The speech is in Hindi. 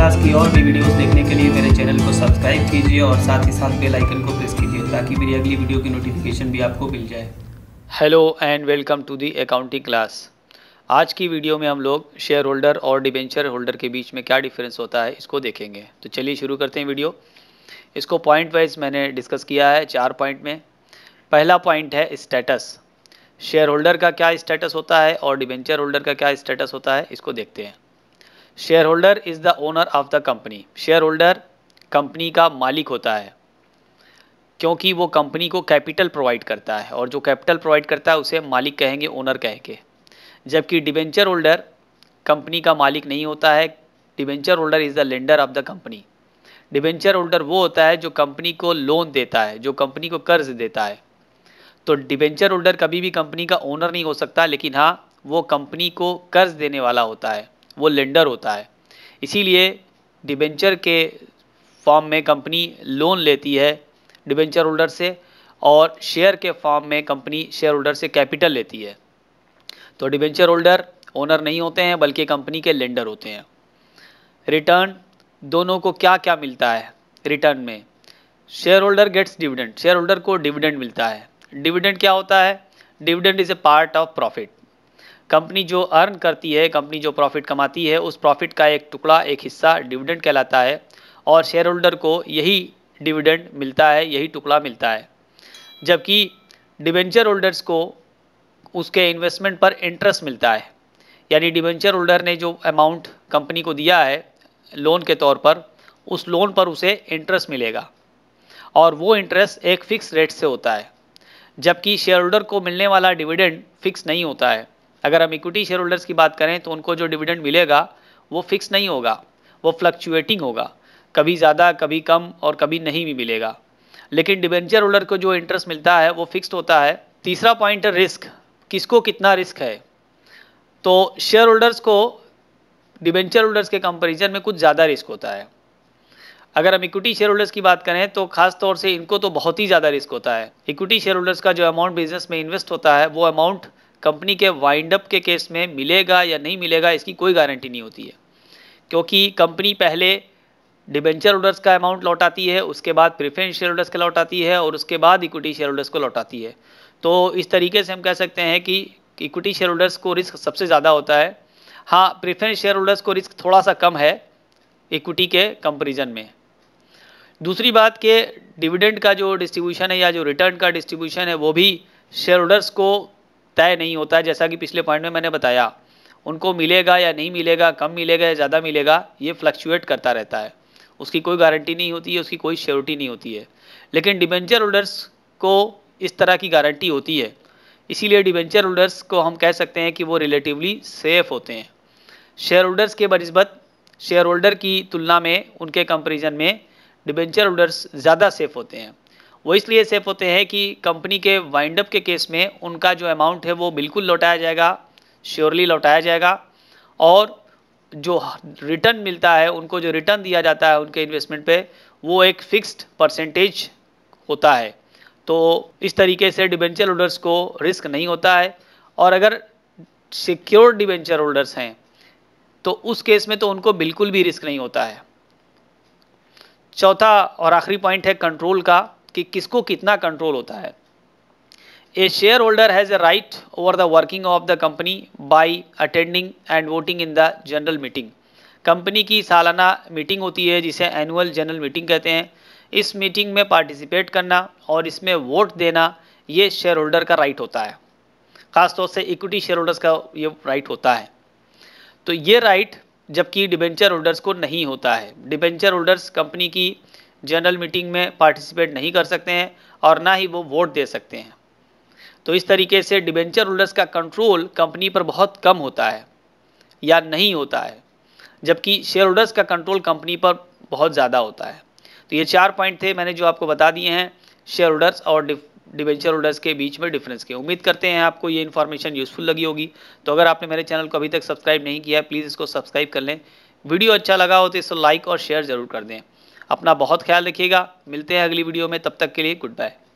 क्लास की और भी वीडियोस देखने के लिए मेरे चैनल को सब्सक्राइब कीजिए और साथ ही साथ बेल आइकन को प्रेस कीजिए ताकि मेरी अगली वीडियो की नोटिफिकेशन भी आपको मिल जाए hello and welcome to the accounting class आज की वीडियो में हम लोग शेयर होल्डर और डिबेंचर होल्डर के बीच में क्या डिफरेंस होता है इसको देखेंगे तो चलिए शुरू करते हैं वीडियो इसको पॉइंट वाइज मैंने डिस्कस किया है चार पॉइंट में पहला पॉइंट है स्टेटस शेयर होल्डर का क्या स्टेटस होता है और डिबेंचर होल्डर का क्या स्टेटस होता है इसको देखते हैं share holder is the owner of the company share holder company का मालिक होता है क्योंकि वो कंपनी को कैपिटल प्रोवाइड करता है और जो कैपिटल प्रोवाइड करता है उसे मालिक कहेंगे ओनर कह के जबकि डिबेंचर होल्डर कंपनी का मालिक नहीं होता है debenture holder is the lender of the company debenture holder वो होता है जो कंपनी को लोन देता है जो कंपनी को कर्ज देता है तो डिबेंचर होल्डर कभी भी कंपनी का ओनर नहीं हो सकता लेकिन हाँ वो कंपनी को कर्ज देने वाला होता है वो लेंडर होता है इसीलिए डिबेंचर के फॉर्म में कंपनी लोन लेती है डिबेंचर होल्डर से और शेयर के फॉर्म में कंपनी शेयर होल्डर से कैपिटल लेती है तो डिबेंचर होल्डर ओनर नहीं होते हैं बल्कि कंपनी के लेंडर होते हैं रिटर्न दोनों को क्या क्या मिलता है रिटर्न में share holder gets dividend share holder को डिविडेंड मिलता है डिविडेंड क्या होता है dividend is a part of profit company जो अर्न करती है कंपनी जो प्रॉफिट कमाती है उस प्रॉफिट का एक टुकड़ा एक हिस्सा डिविडेंड कहलाता है और शेयर होल्डर को यही डिविडेंड मिलता है यही टुकड़ा मिलता है जबकि डिवेंचर होल्डर्स को उसके इन्वेस्टमेंट पर इंटरेस्ट मिलता है यानी डिवेंचर होल्डर ने जो अमाउंट कंपनी को दिया है लोन के तौर पर उस लोन पर उसे इंटरेस्ट मिलेगा और वो इंटरेस्ट एक फ़िक्स रेट से होता है जबकि शेयर होल्डर को मिलने वाला डिविडेंड फिक्स नहीं होता है अगर हम इक्विटी शेयर होल्डर्स की बात करें तो उनको जो डिविडेंड मिलेगा वो फिक्स नहीं होगा वो फ्लक्चुएटिंग होगा कभी ज़्यादा कभी कम और कभी नहीं भी मिलेगा लेकिन डिबेंचर होल्डर को जो इंटरेस्ट मिलता है वो फिक्स्ड होता है तीसरा पॉइंट रिस्क किसको कितना रिस्क है तो शेयर होल्डर्स को डिबेंचर होल्डर्स के कंपेरिजन में कुछ ज़्यादा रिस्क होता है अगर हम इक्विटी शेयर होल्डर्स की बात करें तो खास तौर से इनको तो बहुत ही ज़्यादा रिस्क होता है इक्विटी शेयर होल्डर्स का जो अमाउंट बिजनेस में इन्वेस्ट होता है वो अमाउंट कंपनी के वाइंड अप के केस में मिलेगा या नहीं मिलेगा इसकी कोई गारंटी नहीं होती है क्योंकि कंपनी पहले डिबेंचर होल्डर्स का अमाउंट लौटाती है उसके बाद प्रिफ्रेंस शेयर होल्डर्स का लौटाती है और उसके बाद इक्विटी शेयर होल्डर्स को लौटाती है तो इस तरीके से हम कह सकते हैं कि इक्विटी शेयर होल्डर्स को रिस्क सबसे ज़्यादा होता है हाँ प्रिफ्रेंस शेयर होल्डर्स को रिस्क थोड़ा सा कम है इक्विटी के कंपेरिजन में दूसरी बात के डिविडेंड का जो डिस्ट्रीब्यूशन है या जो रिटर्न का डिस्ट्रीब्यूशन है वो भी शेयर होल्डर्स को तय नहीं होता है जैसा कि पिछले पॉइंट में मैंने बताया उनको मिलेगा या नहीं मिलेगा कम मिलेगा या ज़्यादा मिलेगा ये फ्लक्चुएट करता रहता है उसकी कोई गारंटी नहीं होती है उसकी कोई श्योरिटी नहीं होती है लेकिन डिबेंचर होल्डर्स को इस तरह की गारंटी होती है इसीलिए डिबेंचर होल्डर्स को हम कह सकते हैं कि वो रिलेटिवली सेफ़ होते हैं शेयर होल्डर्स के बनस्बत शेयर होल्डर की तुलना में उनके कंपेरिजन में डिबेंचर होल्डर्स ज़्यादा सेफ़ होते हैं वो इसलिए सेफ होते हैं कि कंपनी के वाइंडअप के केस में उनका जो अमाउंट है वो बिल्कुल लौटाया जाएगा श्योरली लौटाया जाएगा और जो रिटर्न मिलता है उनको जो रिटर्न दिया जाता है उनके इन्वेस्टमेंट पे वो एक फिक्स्ड परसेंटेज होता है तो इस तरीके से डिबेंचर होल्डर्स को रिस्क नहीं होता है और अगर सिक्योर डिबेंचर होल्डर्स हैं तो उस केस में तो उनको बिल्कुल भी रिस्क नहीं होता है चौथा और आखिरी पॉइंट है कंट्रोल का कि किसको कितना कंट्रोल होता है a share holder has a right over the working of the company by attending and voting in the general meeting company की सालाना मीटिंग होती है जिसे एनुअल जनरल मीटिंग कहते हैं इस मीटिंग में पार्टिसिपेट करना और इसमें वोट देना ये शेयर होल्डर का राइट होता है ख़ासतौर से इक्विटी शेयर होल्डर्स का ये राइट होता है तो ये राइट जबकि डिबेंचर होल्डर्स को नहीं होता है डिबेंचर होल्डर्स कंपनी की जनरल मीटिंग में पार्टिसिपेट नहीं कर सकते हैं और ना ही वो वोट दे सकते हैं तो इस तरीके से डिबेंचर होल्डर्स का कंट्रोल कंपनी पर बहुत कम होता है या नहीं होता है जबकि शेयर होल्डर्स का कंट्रोल कंपनी पर बहुत ज़्यादा होता है तो ये चार पॉइंट थे मैंने जो आपको बता दिए हैं शेयर होल्डर्स और डिवेंचर होल्डर्स के बीच में डिफरेंस के उम्मीद करते हैं आपको ये इन्फॉर्मेशन यूज़फुल लगी होगी तो अगर आपने मेरे चैनल को अभी तक सब्सक्राइब नहीं किया है प्लीज़ इसको सब्सक्राइब कर लें वीडियो अच्छा लगा हो तो इसको लाइक और शेयर ज़रूर कर दें अपना बहुत ख्याल रखिएगा मिलते हैं अगली वीडियो में तब तक के लिए गुड बाय